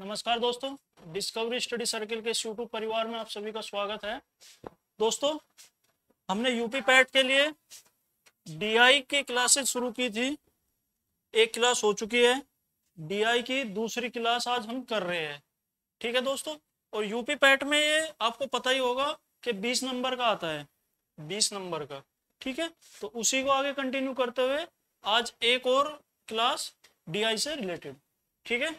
नमस्कार दोस्तों discovery study circle के यूट्यूब परिवार में आप सभी का स्वागत है दोस्तों हमने यूपी पैट के लिए डीआई की क्लासेस शुरू की थी एक क्लास हो चुकी है डीआई की दूसरी क्लास आज हम कर रहे हैं ठीक है दोस्तों और यूपी पैट में ये आपको पता ही होगा कि बीस नंबर का आता है बीस नंबर का ठीक है तो उसी को आगे कंटिन्यू करते हुए आज एक और क्लास डी से रिलेटेड ठीक है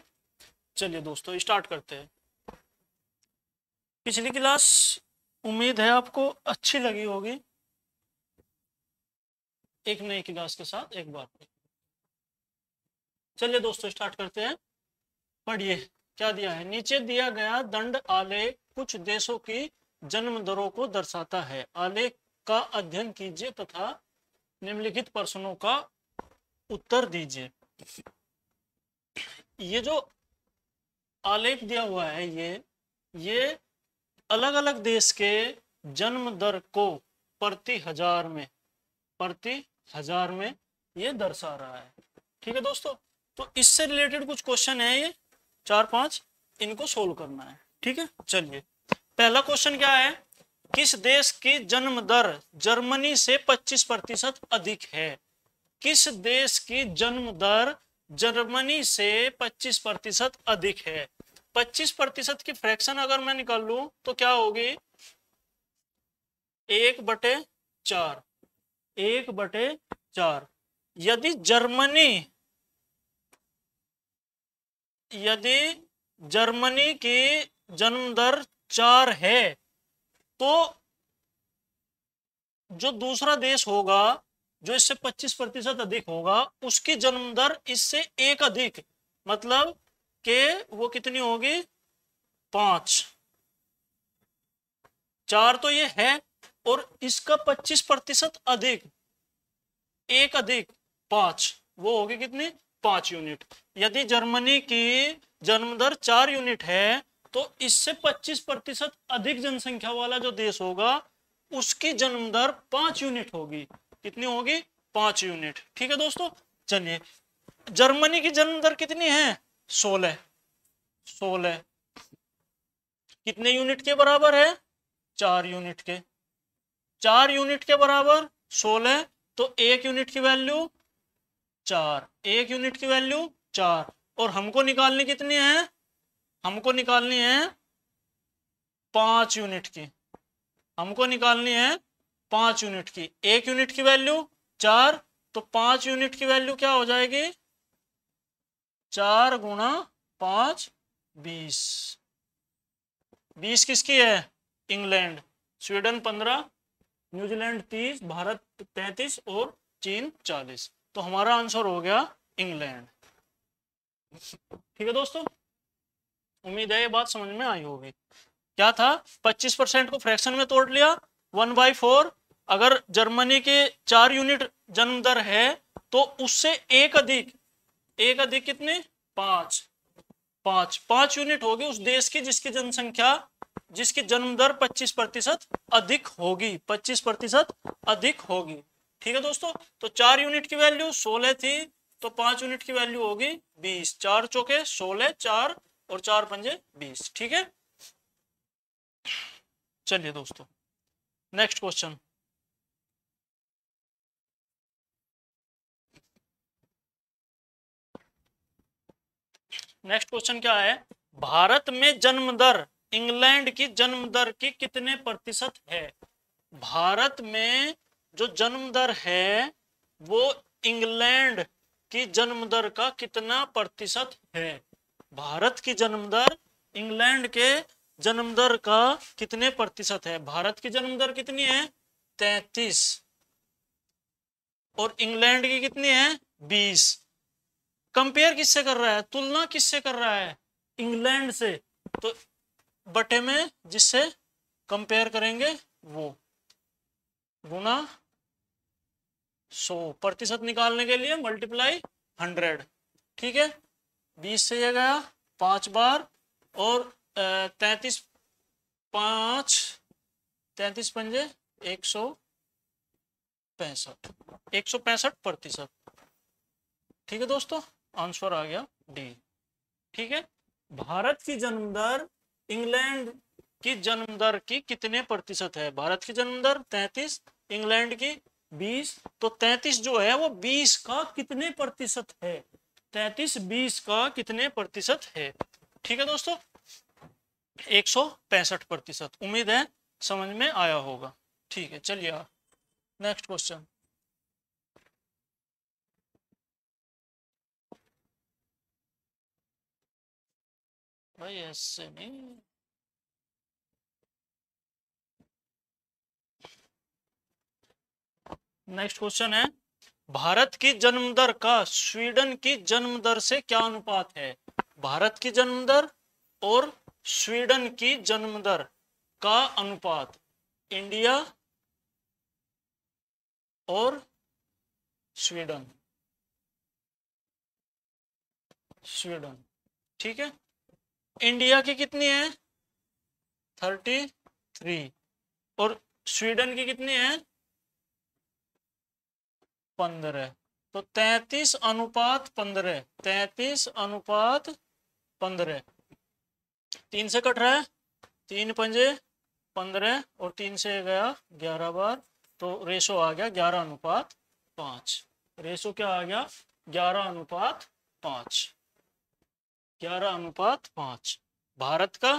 चलिए दोस्तों स्टार्ट करते हैं पिछली क्लास उम्मीद है आपको अच्छी लगी होगी एक नई क्लास के साथ एक बार चलिए दोस्तों स्टार्ट करते हैं पढ़िए क्या दिया है नीचे दिया गया दंड आलेख कुछ देशों की जन्म दरों को दर्शाता है आलेख का अध्ययन कीजिए तथा निम्नलिखित प्रश्नों का उत्तर दीजिए ये जो आलेख दिया हुआ है ये ये अलग अलग देश के जन्म दर को प्रति हजार में प्रति हजार में ये दर्शा रहा है ठीक है दोस्तों तो इससे रिलेटेड कुछ क्वेश्चन है ये चार पांच इनको सोल्व करना है ठीक है चलिए पहला क्वेश्चन क्या है किस देश की जन्म दर जर्मनी से 25 प्रतिशत अधिक है किस देश की जन्म दर जर्मनी से 25 प्रतिशत अधिक है 25 प्रतिशत की फ्रैक्शन अगर मैं निकाल लू तो क्या होगी एक बटे चार एक बटे चार यदि जर्मनी यदि जर्मनी की जन्म दर चार है तो जो दूसरा देश होगा जो इससे 25 प्रतिशत अधिक होगा उसकी जन्म दर इससे एक अधिक मतलब के वो कितनी होगी पांच चार तो ये है और इसका 25 प्रतिशत अधिक एक अधिक पांच वो होगी कितनी पांच यूनिट यदि जर्मनी की जन्म दर चार यूनिट है तो इससे 25 प्रतिशत अधिक जनसंख्या वाला जो देश होगा उसकी जन्म दर पांच यूनिट होगी कितनी होगी पांच यूनिट ठीक है दोस्तों चलिए जर्मनी की जन्म दर कितनी है सोलह सोलह कितने यूनिट के बराबर है चार यूनिट के चार यूनिट के बराबर सोलह तो एक यूनिट की वैल्यू चार एक यूनिट की वैल्यू चार और हमको निकालनी कितनी है हमको निकालनी है पांच यूनिट की हमको निकालनी है पांच यूनिट की एक यूनिट की वैल्यू चार तो पांच यूनिट की वैल्यू क्या हो जाएगी चार गुणा पांच बीस बीस किसकी है इंग्लैंड स्वीडन पंद्रह न्यूजीलैंड तीस भारत तैतीस और चीन चालीस तो हमारा आंसर हो गया इंग्लैंड ठीक है दोस्तों उम्मीद है ये बात समझ में आई होगी क्या था 25 परसेंट को फ्रैक्शन में तोड़ लिया वन बाई फोर अगर जर्मनी के चार यूनिट जन्म दर है तो उससे एक अधिक एक अधिक कितने पांच पांच पांच यूनिट होगी उस देश की जिसकी जनसंख्या जिसकी जन्म दर पच्चीस प्रतिशत अधिक होगी पच्चीस प्रतिशत अधिक होगी ठीक है दोस्तों तो चार यूनिट की वैल्यू सोलह थी तो पांच यूनिट की वैल्यू होगी बीस चार चौके सोलह चार और चार पंजे बीस ठीक है चलिए दोस्तों नेक्स्ट क्वेश्चन नेक्स्ट क्वेश्चन क्या है भारत में जन्म दर इंग्लैंड की जन्म दर की कितने प्रतिशत है भारत में जो जन्म दर है वो इंग्लैंड की जन्म दर का कितना प्रतिशत है भारत की जन्म दर इंग्लैंड के जन्म दर का कितने प्रतिशत है भारत की जन्म दर कितनी है तैतीस और इंग्लैंड की कितनी है बीस कंपेयर किससे कर रहा है तुलना किससे कर रहा है इंग्लैंड से तो बटे में जिससे कंपेयर करेंगे वो गुना सो प्रतिशत निकालने के लिए मल्टीप्लाई हंड्रेड ठीक है बीस से यह गया पांच बार और तैतीस पांच तैतीस पंजे एक सौ पैंसठ एक सौ पैंसठ प्रतिशत ठीक है दोस्तों आंसर आ गया डी ठीक है भारत की जन्मदर इंग्लैंड की जन्मदर की कितने प्रतिशत है भारत की जन्मदर तैतीस इंग्लैंड की बीस तो तैतीस जो है वो बीस का कितने प्रतिशत है तैतीस बीस का कितने प्रतिशत है ठीक है दोस्तों एक सौ पैंसठ प्रतिशत उम्मीद है समझ में आया होगा ठीक है चलिए next question Play a singing. Next question है भारत की जन्म दर का स्वीडन की जन्म दर से क्या अनुपात है भारत की जन्म दर और स्वीडन की जन्म दर का अनुपात इंडिया और स्वीडन स्वीडन ठीक है इंडिया की कितनी है थर्टी थ्री और स्वीडन की कितनी है पंद्रह तो तैतीस अनुपात पंद्रह तैतीस अनुपात पंद्रह तीन से कट रहा है तीन पंजे पंद्रह और तीन से गया ग्यारह बार तो रेशो आ गया ग्यारह अनुपात पांच रेशो क्या आ गया ग्यारह अनुपात पांच ग्यारह अनुपात पांच भारत का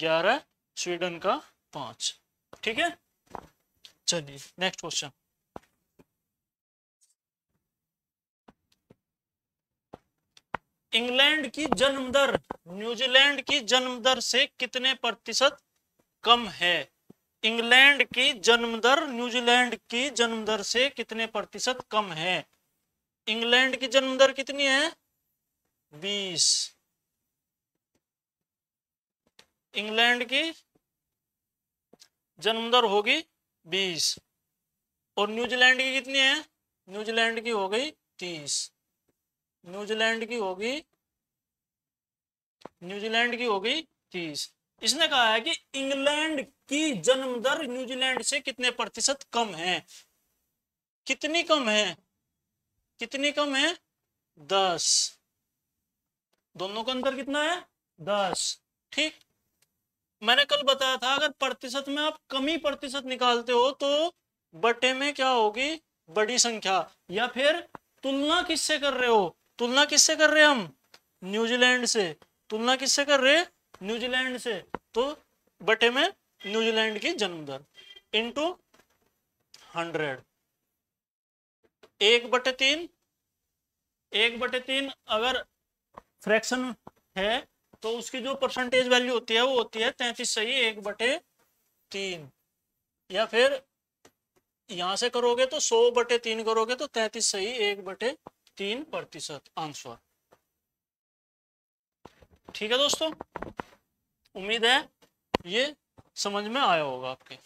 ग्यारह स्वीडन का पांच ठीक है चलिए नेक्स्ट क्वेश्चन इंग्लैंड की जन्म दर न्यूजीलैंड की जन्म दर से कितने प्रतिशत कम है इंग्लैंड की जन्म दर न्यूजीलैंड की जन्म दर से कितने प्रतिशत कम है इंग्लैंड की जन्म दर कितनी है बीस इंग्लैंड की जन्मदर होगी बीस और न्यूजीलैंड की कितनी है न्यूजीलैंड की हो गई तीस न्यूजीलैंड की होगी न्यूजीलैंड की हो गई तीस इसने कहा है कि इंग्लैंड की जन्म दर न्यूजीलैंड से कितने प्रतिशत कम है कितनी कम है कितनी कम है दस दोनों का अंतर कितना है दस ठीक मैंने कल बताया था अगर प्रतिशत में आप कमी प्रतिशत निकालते हो तो बटे में क्या होगी बड़ी संख्या या फिर तुलना किससे कर रहे हो तुलना किससे कर रहे हम न्यूजीलैंड से तुलना किससे कर रहे न्यूजीलैंड से तो बटे में न्यूजीलैंड की जन्म दर इंटू हंड्रेड एक बटे तीन एक बटे तीन अगर फ्रैक्शन है तो उसकी जो परसेंटेज वैल्यू होती है वो होती है तैतीस सही एक बटे तीन या फिर यहां से करोगे तो सौ बटे तीन करोगे तो तैतीस सही एक बटे तीन प्रतिशत आंसर ठीक है दोस्तों उम्मीद है ये समझ में आया होगा आपके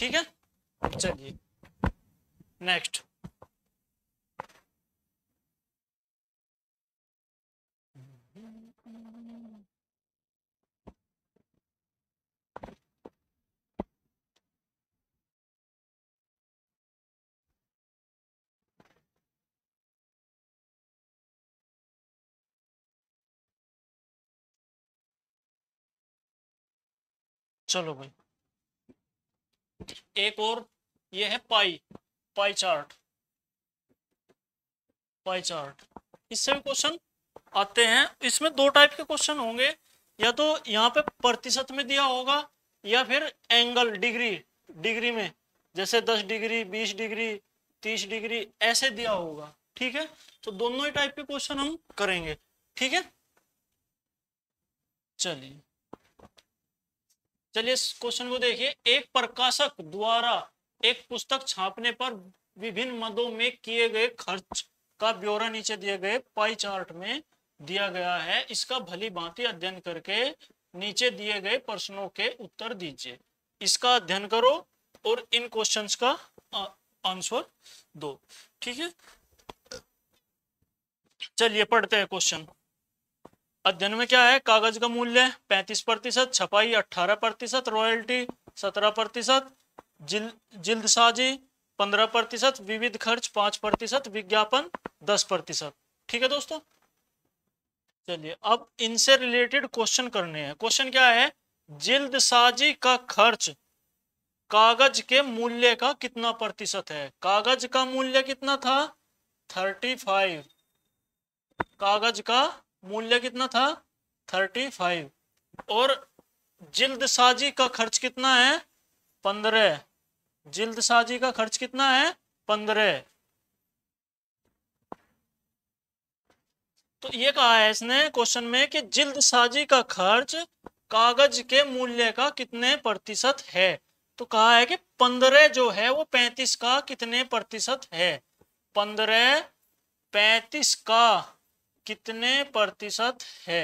ठीक है चलिए नेक्स्ट चलो भाई एक और ये है पाई पाई चार्ट पाई चार्ट इससे भी क्वेश्चन आते हैं इसमें दो टाइप के क्वेश्चन होंगे या तो यहाँ पे प्रतिशत में दिया होगा या फिर एंगल डिग्री डिग्री में जैसे 10 डिग्री 20 डिग्री 30 डिग्री ऐसे दिया होगा ठीक है तो दोनों ही टाइप के क्वेश्चन हम करेंगे ठीक है चलिए चलिए इस क्वेश्चन को देखिए एक प्रकाशक द्वारा एक पुस्तक छापने पर विभिन्न मदों में किए गए खर्च का ब्यौरा नीचे दिए गए पाई चार्ट में दिया गया है इसका भली भांति अध्ययन करके नीचे दिए गए प्रश्नों के उत्तर दीजिए इसका अध्ययन करो और इन क्वेश्चंस का आंसर दो ठीक है चलिए पढ़ते हैं क्वेश्चन अध्ययन में क्या है कागज का मूल्य पैंतीस प्रतिशत छपाई अठारह प्रतिशत रॉयल्टी सत्रह प्रतिशत जिल जिल्द साजी पंद्रह प्रतिशत विविध खर्च पांच प्रतिशत विज्ञापन दस प्रतिशत ठीक है दोस्तों चलिए अब इनसे रिलेटेड क्वेश्चन करने हैं क्वेश्चन क्या है जिल्द साजी का खर्च कागज के मूल्य का कितना प्रतिशत है कागज का मूल्य कितना था थर्टी फाइव कागज का मूल्य कितना था थर्टी फाइव और जिल्द साजी का खर्च कितना है पंद्रह जिल्द साजी का खर्च कितना है पंद्रह तो ये कहा है इसने क्वेश्चन में कि जिल्द साजी का खर्च कागज के मूल्य का कितने प्रतिशत है तो कहा है कि पंद्रह जो है वो पैंतीस का कितने प्रतिशत है पंद्रह पैंतीस का कितने प्रतिशत है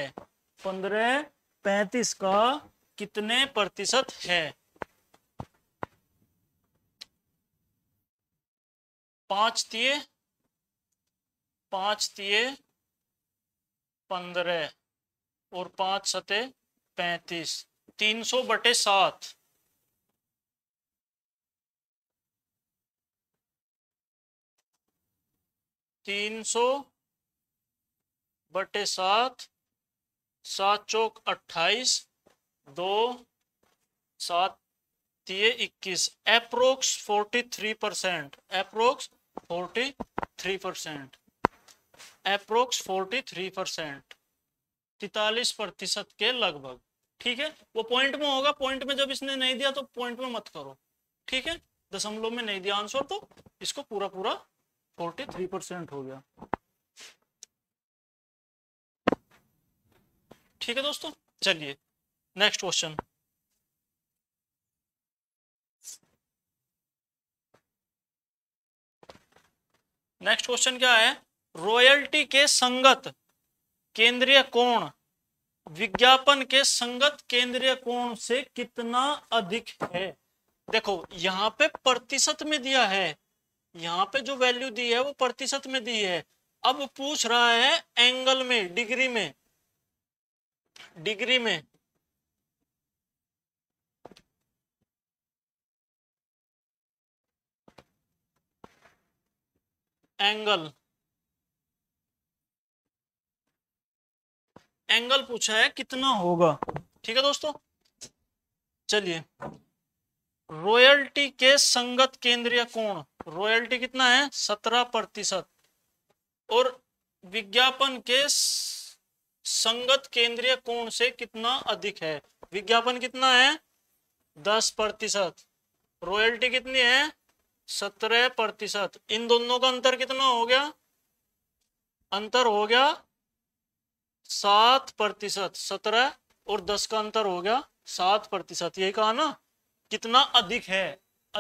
पंद्रह पैंतीस का कितने प्रतिशत है पांच तीय पांच तीय पंद्रह और पांच सते पैतीस तीन सौ बटे सात तीन सौ बटे सात सात चौक अट्ठाईस दो सात दिए इक्कीस approx forty three percent approx forty three percent approx forty three percent तैतालीस प्रतिशत के लगभग ठीक है वो पॉइंट में होगा पॉइंट में जब इसने नहीं दिया तो पॉइंट में मत करो ठीक है दशमलव में नहीं दिया आंसर तो इसको पूरा पूरा फोर्टी थ्री परसेंट हो गया ठीक है दोस्तों चलिए नेक्स्ट क्वेश्चन नेक्स्ट क्वेश्चन क्या है रॉयल्टी के संगत केंद्रीय कोण विज्ञापन के संगत केंद्रीय कोण से कितना अधिक है देखो यहाँ पे प्रतिशत में दिया है यहाँ पे जो वैल्यू दी है वो प्रतिशत में दी है अब पूछ रहा है एंगल में डिग्री में डिग्री में एंगल एंगल पूछा है कितना होगा ठीक है दोस्तों चलिए रॉयल्टी के संगत केंद्रीय कोण रॉयल्टी कितना है सत्रह प्रतिशत और विज्ञापन के संगत केंद्रीय कोण से कितना अधिक है विज्ञापन कितना है दस प्रतिशत रॉयल्टी कितनी है सत्रह प्रतिशत इन दोनों का अंतर कितना हो गया अंतर हो गया सात प्रतिशत सत्रह और दस का अंतर हो गया सात प्रतिशत ये कहा ना कितना अधिक है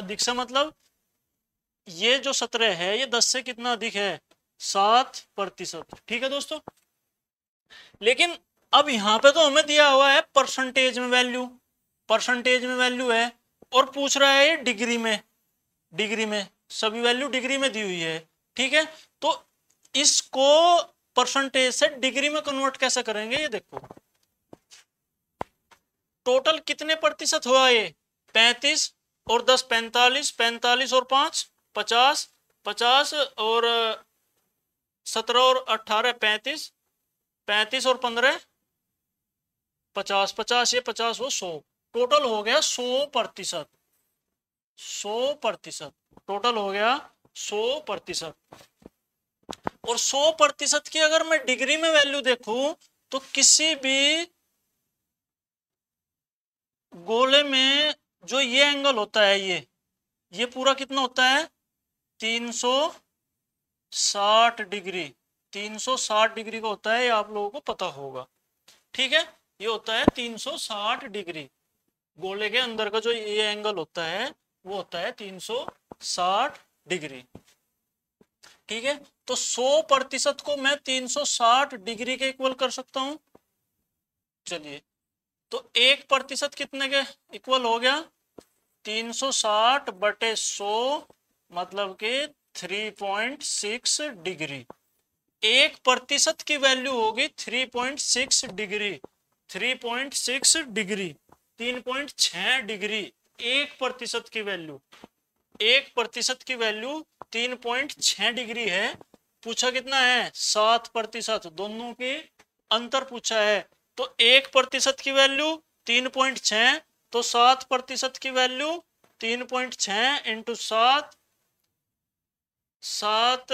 अधिक से मतलब ये जो सत्रह है ये दस से कितना अधिक है सात प्रतिशत ठीक है दोस्तों लेकिन अब यहां पे तो हमें दिया हुआ है परसेंटेज में वैल्यू परसेंटेज में वैल्यू है और पूछ रहा है ये डिग्री में डिग्री में सभी वैल्यू डिग्री में दी हुई है ठीक है तो इसको परसेंटेज से डिग्री में कन्वर्ट कैसे करेंगे ये देखो टोटल कितने प्रतिशत हुआ ये पैंतीस और दस पैंतालीस पैंतालीस और पांच पचास पचास और सत्रह और अट्ठारह पैंतीस पैंतीस और पंद्रह पचास पचास ये पचास वो सौ टोटल हो गया सौ प्रतिशत सौ प्रतिशत टोटल हो गया सौ प्रतिशत और सौ प्रतिशत की अगर मैं डिग्री में वैल्यू देखूं तो किसी भी गोले में जो ये एंगल होता है ये ये पूरा कितना होता है तीन सौ साठ डिग्री 360 डिग्री का होता है ये आप लोगों को पता होगा ठीक है ये होता है 360 डिग्री गोले के अंदर का जो ये एंगल होता है वो होता है 360 डिग्री ठीक है तो 100 प्रतिशत को मैं 360 डिग्री के इक्वल कर सकता हूं चलिए तो एक प्रतिशत कितने के इक्वल हो गया 360 बटे 100 मतलब के 3.6 डिग्री एक प्रतिशत की वैल्यू होगी three point six degree three point six degree तीन पॉइंट छ डिग्री एक प्रतिशत की वैल्यू एक प्रतिशत की वैल्यू तीन पॉइंट छ डिग्री है पूछा कितना है सात प्रतिशत दोनों के अंतर पूछा है तो एक प्रतिशत की वैल्यू तीन पॉइंट छ तो सात प्रतिशत की वैल्यू तीन पॉइंट छ इंटू सात सात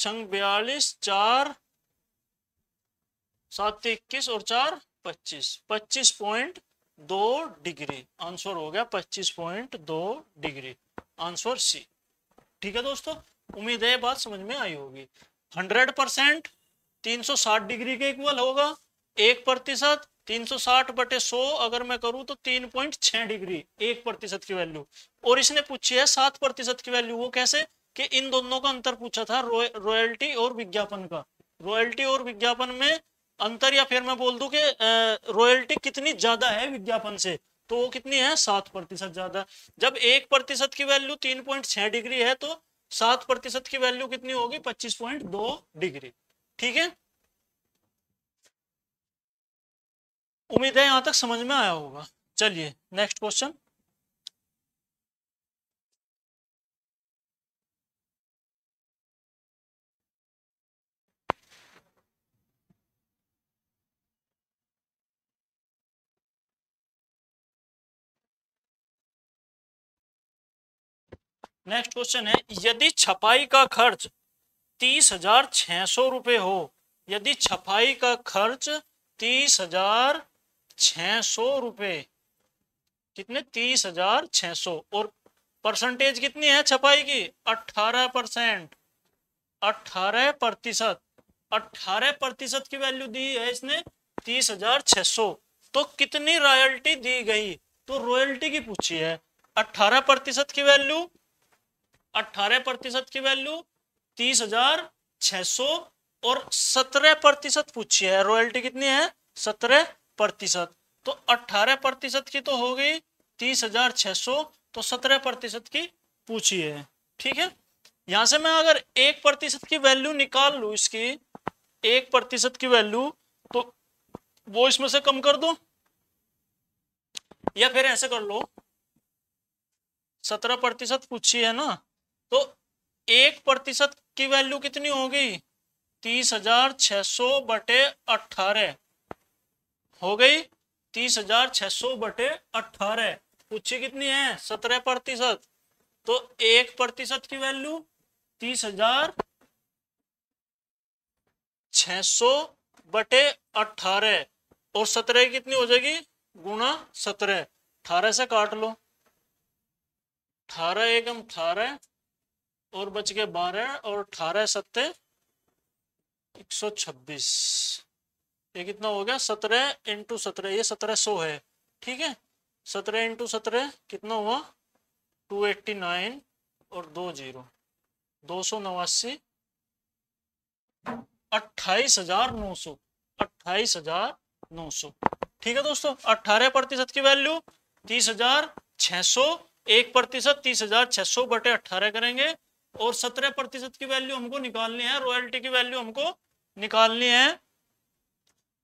छंग बयालीस चार सात इक्कीस और चार पच्चीस पच्चीस पॉइंट दो डिग्री आंसर हो गया पच्चीस पॉइंट दो डिग्री आंसर सी ठीक है दोस्तों उम्मीद है बात समझ में आई होगी हंड्रेड परसेंट तीन सौ साठ डिग्री के इक्वल होगा एक प्रतिशत तीन सौ साठ बटे सो अगर मैं करूं तो तीन पॉइंट छह डिग्री एक प्रतिशत की वैल्यू और इसने पूछी है सात प्रतिशत की वैल्यू वो कैसे कि इन दोनों का अंतर पूछा था रॉयल्टी और विज्ञापन का रॉयल्टी और विज्ञापन में अंतर या फिर मैं बोल दूं कि रॉयल्टी कितनी ज्यादा है विज्ञापन से तो वो कितनी है सात प्रतिशत ज्यादा जब एक प्रतिशत की वैल्यू तीन पॉइंट छह डिग्री है तो सात प्रतिशत की वैल्यू कितनी होगी पच्चीस पॉइंट दो डिग्री ठीक है उम्मीद है यहां तक समझ में आया होगा चलिए नेक्स्ट क्वेश्चन नेक्स्ट क्वेश्चन है यदि छपाई का खर्च तीस हजार छह सौ रुपए हो यदि छपाई का खर्च तीस हजार छह सौ रुपये कितने तीस हजार छह सौ और परसेंटेज कितनी है छपाई की अट्ठारह परसेंट अट्ठारह प्रतिशत अट्ठारह प्रतिशत की वैल्यू दी है इसने तीस हजार छह सौ तो कितनी रॉयल्टी दी गई तो रॉयल्टी की पूछी है अट्ठारह प्रतिशत की वैल्यू अट्ठारह प्रतिशत की वैल्यू तीस हजार छह सौ और सत्रह प्रतिशत पूछी है रॉयल्टी कितनी है सत्रह प्रतिशत तो अट्ठारह प्रतिशत की तो हो गई तीस हजार छह सौ तो सत्रह प्रतिशत की पूछी है ठीक है यहां से मैं अगर एक प्रतिशत की वैल्यू निकाल लू इसकी एक प्रतिशत की वैल्यू तो वो इसमें से कम कर दो या फिर ऐसे कर लो सत्रह प्रतिशत पूछी है ना तो एक प्रतिशत की वैल्यू कितनी होगी तीस हजार छ सौ बटे अठारह हो गई तीस हजार छ सौ बटे अठारह पूछी कितनी है सत्रह प्रतिशत तो एक प्रतिशत की वैल्यू तीस हजार छ सौ बटे अठारह और सत्रह की कितनी हो जाएगी गुणा सत्रह अठारह से काट लो अठारह एकम अठारह और बच गए बारह और अठारह सत्ते एक सौ छब्बीस ये कितना हो गया सत्रह इंटू सत्रह ये सत्रह सौ है ठीक है सत्रह इंटू सत्रह कितना हुआ टू एट्टी नाइन और दो जीरो दो सौ नवासी अट्ठाईस हजार नौ सौ अट्ठाईस हजार नौ सौ ठीक है दोस्तों अट्ठारह प्रतिशत की वैल्यू तीस हजार छह सौ एक प्रतिशत तीस हजार छह सौ बटे अट्ठारह करेंगे और सत्रह प्रतिशत की वैल्यू हमको निकालनी है रॉयल्टी की वैल्यू हमको निकालनी है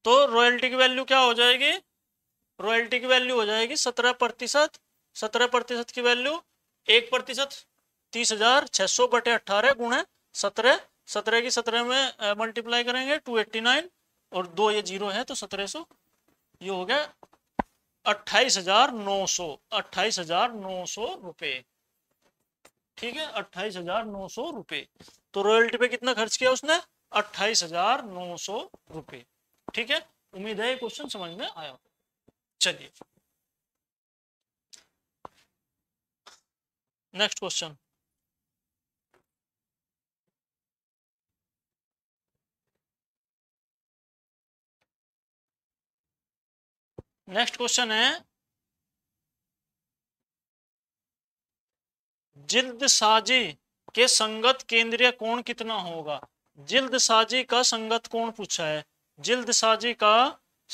तो रॉयल्टी की वैल्यू क्या हो जाएगी रॉयल्टी की वैल्यू हो जाएगी सत्रह प्रतिशत सत्रह प्रतिशत की वैल्यू एक प्रतिशत तीस हजार छह सौ बटे अट्ठारह गुणे सत्रह सत्रह की सत्रह में मल्टीप्लाई करेंगे टू एट्टी नाइन और दो ये जीरो है तो सत्रह सौ ये हो गया अट्ठाईस हजार नौ सौ अट्ठाईस हजार नौ सौ रुपये ठीक है अट्ठाईस हजार नौ सौ रुपए तो रॉयल्टी पे कितना खर्च किया उसने अट्ठाईस हजार नौ सौ रुपये ठीक है उम्मीद है ये क्वेश्चन समझ में आया चलिए नेक्स्ट क्वेश्चन नेक्स्ट क्वेश्चन है जिल्द साजी के संगत केंद्रीय कोण कितना होगा जिल्द साजी का संगत कोण पूछा है जिल्द साजी का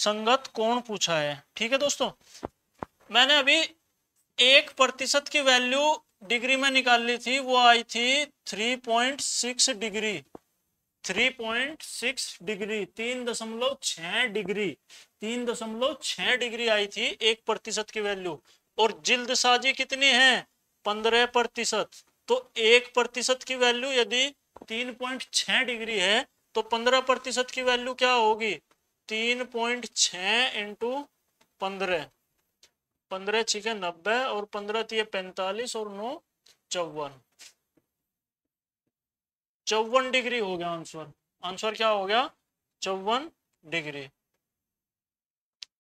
संगत कोण पूछा है ठीक है दोस्तों मैंने अभी एक प्रतिशत की वैल्यू डिग्री में निकाल ली थी वो आई थी 3.6 डिग्री 3.6 डिग्री तीन दशमलव छ डिग्री तीन दशमलव छ डिग्री आई थी एक प्रतिशत की वैल्यू और जिल्द साजी कितनी है पंद्रह प्रतिशत तो एक प्रतिशत की वैल्यू यदि तीन पॉइंट छ डिग्री है तो पंद्रह प्रतिशत की वैल्यू क्या होगी तीन पॉइंट छ इंटू पंद्रह पंद्रह छिके नब्बे और पंद्रह तीय पैंतालीस और नौ चौवन चौवन डिग्री हो गया आंसर आंसर क्या हो गया चौवन डिग्री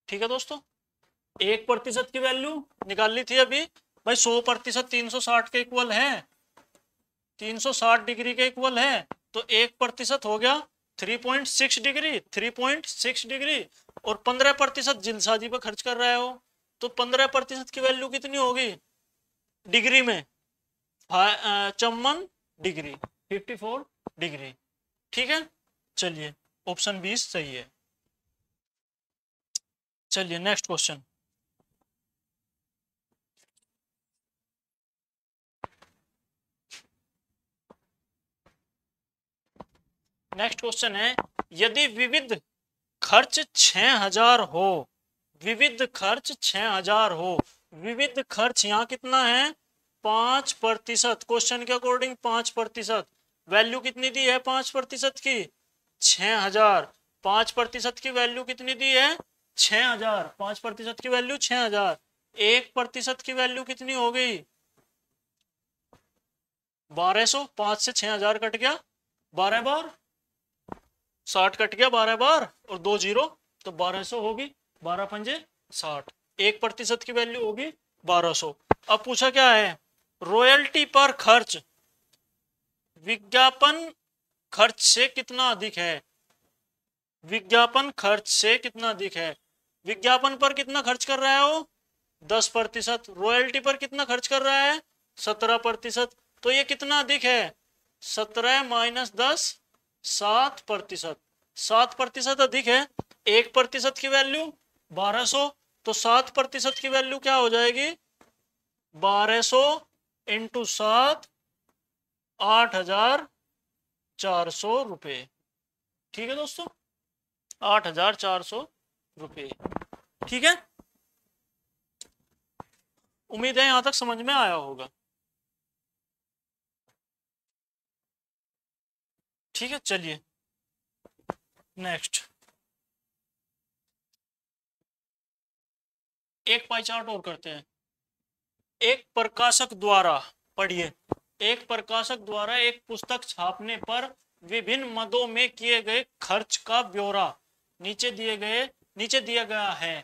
ठीक है दोस्तों एक प्रतिशत की वैल्यू निकालनी थी अभी भाई सौ प्रतिशत तीन सौ साठ के इक्वल है तीन सौ साठ डिग्री के इक्वल है तो एक प्रतिशत हो गया three point six degree three point six degree और पंद्रह प्रतिशत जिलसाजी पर खर्च कर रहे हो तो पंद्रह प्रतिशत की वैल्यू कितनी होगी डिग्री में चौवन डिग्री फिफ्टी फोर डिग्री ठीक है चलिए ऑप्शन बीस सही है चलिए नेक्स्ट क्वेश्चन नेक्स्ट क्वेश्चन है यदि विविध खर्च छ हजार हो विविध खर्च छ हजार हो विविध खर्च यहाँ कितना है पांच प्रतिशत क्वेश्चन के अकॉर्डिंग पांच प्रतिशत वैल्यू कितनी दी है पांच प्रतिशत की छह हजार पांच प्रतिशत की वैल्यू कितनी दी है छह हजार पांच प्रतिशत की वैल्यू छह हजार एक प्रतिशत की वैल्यू कितनी हो गई बारह सौ पांच से छह हजार कट गया बारह बार साठ कट गया बारह बार और दो जीरो तो बारह सौ होगी बारह पंजे साठ एक प्रतिशत की वैल्यू होगी बारह सौ अब पूछा क्या है रॉयल्टी पर खर्च विज्ञापन खर्च से कितना अधिक है विज्ञापन खर्च से कितना अधिक है विज्ञापन पर कितना खर्च कर रहा है वो दस प्रतिशत रॉयल्टी पर कितना खर्च कर रहा है सत्रह प्रतिशत तो ये कितना अधिक है सत्रह माइनस दस सात प्रतिशत सात प्रतिशत अधिक है एक प्रतिशत की वैल्यू बारह सो तो सात प्रतिशत की वैल्यू क्या हो जाएगी बारह सो इंटू सात आठ हजार चार सौ रुपये ठीक है दोस्तों आठ हजार चार सौ रुपये ठीक है उम्मीद है यहां तक समझ में आया होगा ठीक है चलिए नेक्स्ट एक पाई चार्ट और करते हैं एक प्रकाशक द्वारा पढ़िए एक प्रकाशक द्वारा एक पुस्तक छापने पर विभिन्न मदों में किए गए खर्च का ब्यौरा नीचे दिए गए नीचे दिया गया है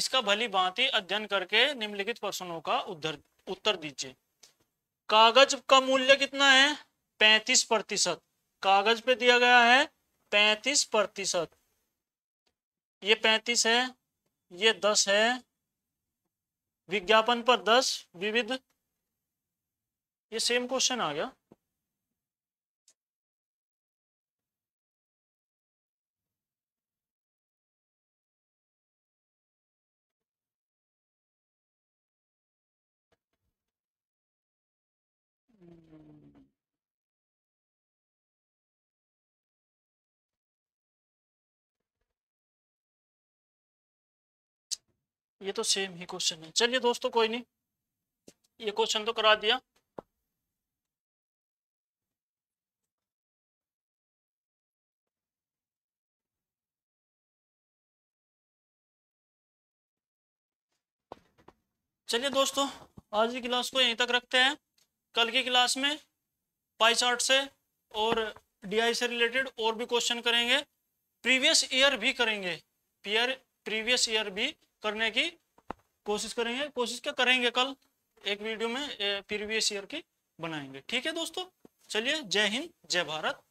इसका भली भांति अध्ययन करके निम्नलिखित प्रश्नों का उधर उत्तर दीजिए कागज का मूल्य कितना है पैंतीस प्रतिशत कागज पे दिया गया है पैंतीस प्रतिशत ये पैंतीस है ये दस है विज्ञापन पर दस विविध ये सेम क्वेश्चन आ गया ये तो सेम ही क्वेश्चन है चलिए दोस्तों कोई नहीं ये क्वेश्चन तो करा दिया चलिए दोस्तों आज की क्लास को यहीं तक रखते हैं कल की क्लास में पाई चार्ट से और डीआई से रिलेटेड और भी क्वेश्चन करेंगे प्रीवियस ईयर भी करेंगे पीयर प्रीवियस ईयर भी करने की कोशिश करेंगे कोशिश क्या करेंगे कल एक वीडियो में प्रीवियस ईयर की बनाएंगे ठीक है दोस्तों चलिए जय हिंद जय भारत